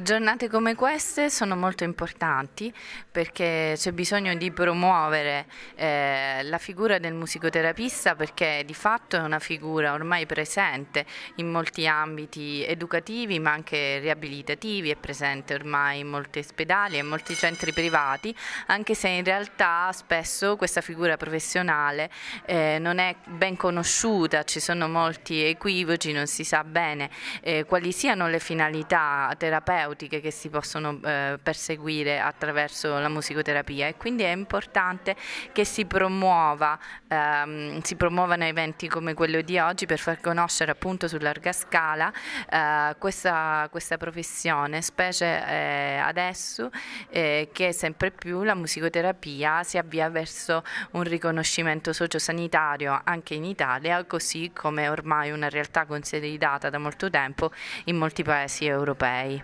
Giornate come queste sono molto importanti perché c'è bisogno di promuovere eh, la figura del musicoterapista perché di fatto è una figura ormai presente in molti ambiti educativi ma anche riabilitativi, è presente ormai in molti ospedali e in molti centri privati anche se in realtà spesso questa figura professionale eh, non è ben conosciuta, ci sono molti equivoci, non si sa bene eh, quali siano le finalità terapeutiche terapeutiche che si possono eh, perseguire attraverso la musicoterapia e quindi è importante che si, promuova, ehm, si promuovano eventi come quello di oggi per far conoscere appunto su larga scala eh, questa, questa, professione, specie eh, adesso eh, che sempre più la musicoterapia si avvia verso un riconoscimento sociosanitario anche in Italia, così come ormai una realtà consolidata da molto tempo in molti paesi europei.